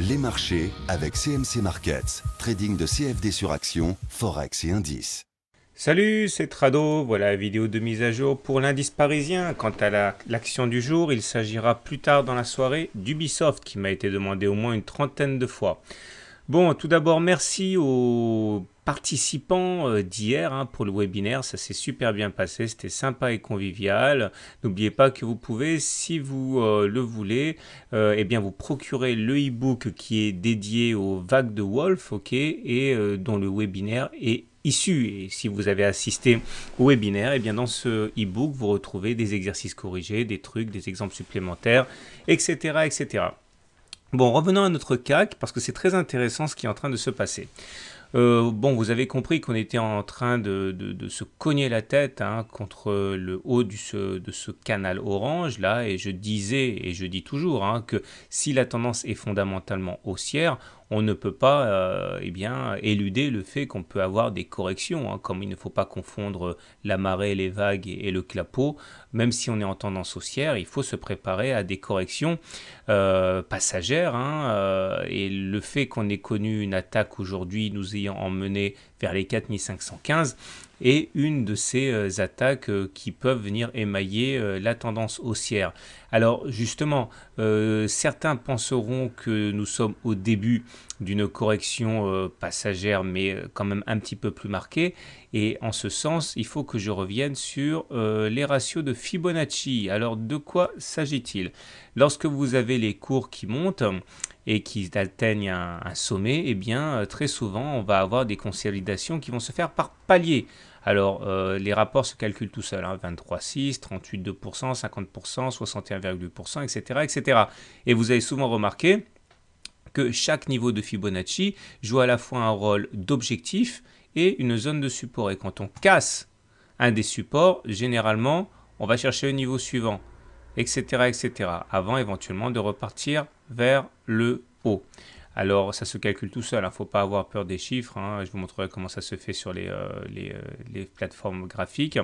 Les marchés avec CMC Markets, trading de CFD sur actions, forex et indices. Salut, c'est Trado. Voilà la vidéo de mise à jour pour l'indice parisien. Quant à l'action du jour, il s'agira plus tard dans la soirée d'Ubisoft qui m'a été demandé au moins une trentaine de fois. Bon, tout d'abord, merci aux participants euh, d'hier hein, pour le webinaire. Ça s'est super bien passé, c'était sympa et convivial. N'oubliez pas que vous pouvez, si vous euh, le voulez, euh, eh bien vous procurer le e-book qui est dédié aux vagues de Wolf, ok, et dont le webinaire est issu. Et si vous avez assisté au webinaire, eh bien dans ce e-book, vous retrouvez des exercices corrigés, des trucs, des exemples supplémentaires, etc. etc. Bon, revenons à notre CAC, parce que c'est très intéressant ce qui est en train de se passer. Euh, bon, vous avez compris qu'on était en train de, se cogner la tête hein, contre le haut du, de ce canal orange, là, et je disais, et je dis toujours, hein, que si la tendance est fondamentalement haussière, on ne peut pas euh, eh bien, éluder le fait qu'on peut avoir des corrections, hein, comme il ne faut pas confondre la marée, les vagues et, le clapot. Même si on est en tendance haussière, il faut se préparer à des corrections euh, passagères. Hein, euh, et le fait qu'on ait connu une attaque aujourd'hui nous ayant emmené vers les 4515, et une de ces euh, attaques euh, qui peuvent venir émailler euh, la tendance haussière. Alors justement, certains penseront que nous sommes au début d'une correction euh, passagère, mais euh, quand même un petit peu plus marquée. Et en ce sens, il faut que je revienne sur euh, les ratios de Fibonacci. Alors, de quoi s'agit-il Lorsque vous avez les cours qui montent, et qui atteignent un, sommet, eh bien, très souvent, on va avoir des consolidations qui vont se faire par palier. Alors, les rapports se calculent tout seuls, 23,6, 38,2%, 50%, 61,2%, etc., etc. Et vous avez souvent remarqué que chaque niveau de Fibonacci joue à la fois un rôle d'objectif et une zone de support. Et quand on casse un des supports, généralement, on va chercher le niveau suivant, etc., etc., avant éventuellement de repartir vers le haut. Alors, ça se calcule tout seul, il hein. ne faut pas avoir peur des chiffres. Hein. Je vous montrerai comment ça se fait sur les, euh, les, euh, les plateformes graphiques.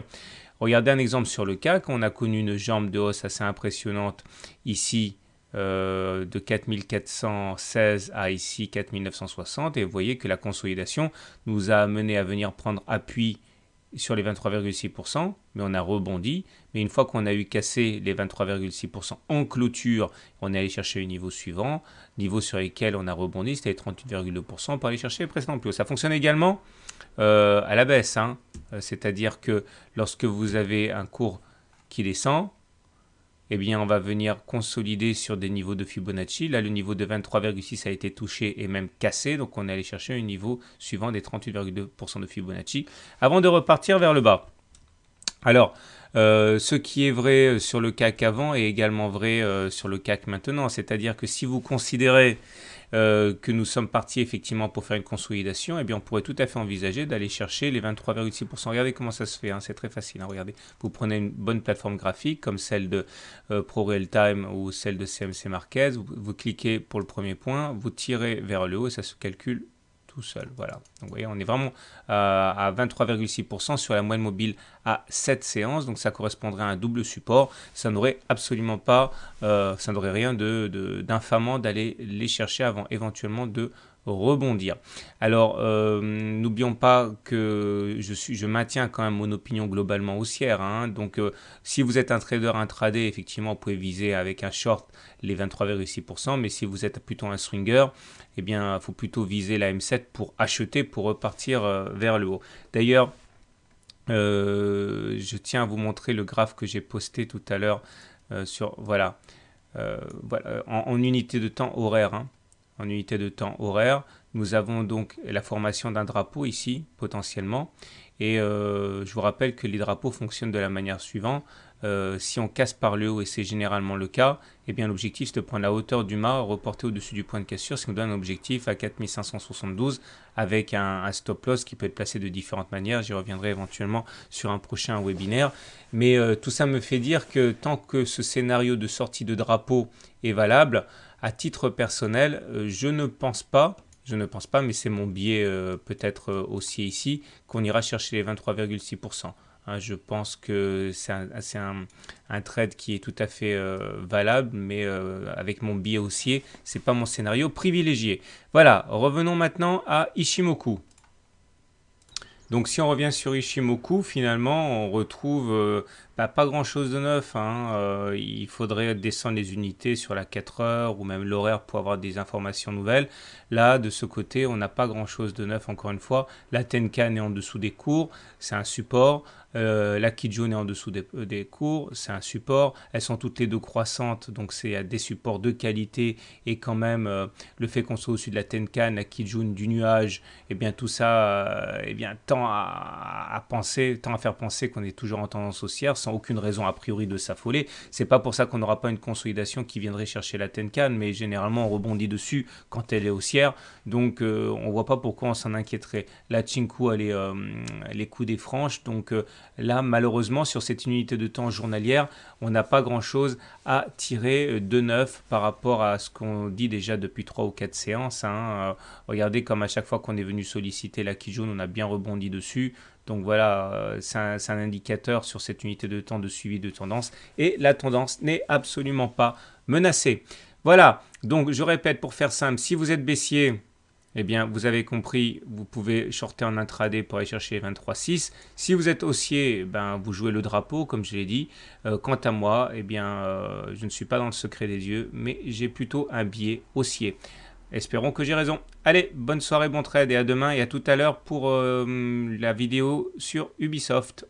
Regardez un exemple sur le CAC. On a connu une jambe de hausse assez impressionnante ici euh, de 4416 à ici 4960. Et vous voyez que la consolidation nous a amené à venir prendre appui sur les 23,6%, mais on a rebondi. Mais une fois qu'on a eu cassé les 23,6% en clôture, on est allé chercher le niveau suivant, niveau sur lequel on a rebondi, c'était 38,2% pour aller chercher les précédents plus haut. Ça fonctionne également euh, à la baisse, hein. euh, c'est-à-dire que lorsque vous avez un cours qui descend, eh bien, on va venir consolider sur des niveaux de Fibonacci. Là, le niveau de 23,6 a été touché et même cassé. Donc, on est allé chercher un niveau suivant des 38,2% de Fibonacci avant de repartir vers le bas. Alors, euh, ce qui est vrai euh, sur le CAC avant est également vrai euh, sur le CAC maintenant. C'est-à-dire que si vous considérez que nous sommes partis effectivement pour faire une consolidation, eh bien on pourrait tout à fait envisager d'aller chercher les 23,6%. Regardez comment ça se fait, hein, c'est très facile. Hein, vous prenez une bonne plateforme graphique comme celle de ProRealTime ou celle de CMC Marquez, vous, vous, cliquez pour le premier point, vous tirez vers le haut et ça se calcule tout seul. Voilà. Donc voyez, on est vraiment euh, à 23,6% sur la moyenne mobile à 7 séances. Donc ça correspondrait à un double support. Ça n'aurait absolument pas, euh, ça n'aurait rien d'infamant de, d'infamant d'aller les chercher avant éventuellement de rebondir. Alors, euh, n'oublions pas que je, suis, je maintiens quand même mon opinion globalement haussière. Hein. Donc, euh, si vous êtes un trader intraday, effectivement, vous pouvez viser avec un short les 23,6%. Mais si vous êtes plutôt un swinger, eh bien, il faut plutôt viser la M7 pour acheter, pour repartir euh, vers le haut. D'ailleurs, je tiens à vous montrer le graphe que j'ai posté tout à l'heure sur, voilà, en, unité de temps horaire. Hein en unité de temps horaire. Nous avons donc la formation d'un drapeau ici, potentiellement. Et euh, je vous rappelle que les drapeaux fonctionnent de la manière suivante. Euh, si on casse par le haut, et c'est généralement le cas, eh bien l'objectif c'est de prendre la hauteur du mât reporté au-dessus du point de cassure, ce qui nous donne un objectif à 4572 avec un, stop loss qui peut être placé de différentes manières. J'y reviendrai éventuellement sur un prochain webinaire. Mais euh, tout ça me fait dire que tant que ce scénario de sortie de drapeau est valable, à titre personnel, euh, je ne pense pas, je ne pense pas, mais c'est mon biais euh, peut-être euh, haussier ici, qu'on ira chercher les 23,6%. Hein, je pense que c'est un, trade qui est tout à fait valable, mais avec mon biais haussier, c'est pas mon scénario privilégié. Voilà, revenons maintenant à Ishimoku. Donc si on revient sur Ishimoku, finalement, on retrouve bah, pas grand chose de neuf. Hein. Euh, il faudrait descendre les unités sur la 4 heures ou même l'horaire pour avoir des informations nouvelles. Là, de ce côté, on n'a pas grand chose de neuf, encore une fois. La Tenkan est en dessous des cours, c'est un support. Euh, la Kijun est en dessous euh, des, cours, c'est un support. Elles sont toutes les deux croissantes, donc c'est à des supports de qualité. Et quand même, le fait qu'on soit au-dessus de la Tenkan, la Kijun, du nuage, et eh bien tout ça et eh bien, tant à, penser, tant à faire penser qu'on est toujours en tendance haussière sans aucune raison a priori de s'affoler. C'est pas pour ça qu'on n'aura pas une consolidation qui viendrait chercher la Tenkan, mais généralement on rebondit dessus quand elle est haussière. Donc on euh, on voit pas pourquoi on s'en inquiéterait. La Chinku, a euh, les coups des franches. Donc euh, là, malheureusement, sur cette unité de temps journalière, on n'a pas grand chose à tirer de neuf par rapport à ce qu'on dit déjà depuis trois ou quatre séances. Hein. regardez comme à chaque fois qu'on est venu solliciter la Kijun, on a bien rebondi dessus. Donc voilà, euh, c'est un, indicateur sur cette unité de temps de suivi de tendance et la tendance n'est absolument pas menacée. Voilà, donc je répète pour faire simple, si vous êtes baissier, eh bien vous avez compris, vous pouvez shorter en intraday pour aller chercher 23,6. Si vous êtes haussier, eh ben, vous jouez le drapeau comme je l'ai dit. Euh, quant à moi, eh bien euh, je ne suis pas dans le secret des yeux, mais j'ai plutôt un biais haussier. Espérons que j'ai raison. Allez, bonne soirée, bon trade et à demain et à tout à l'heure pour euh, la vidéo sur Ubisoft.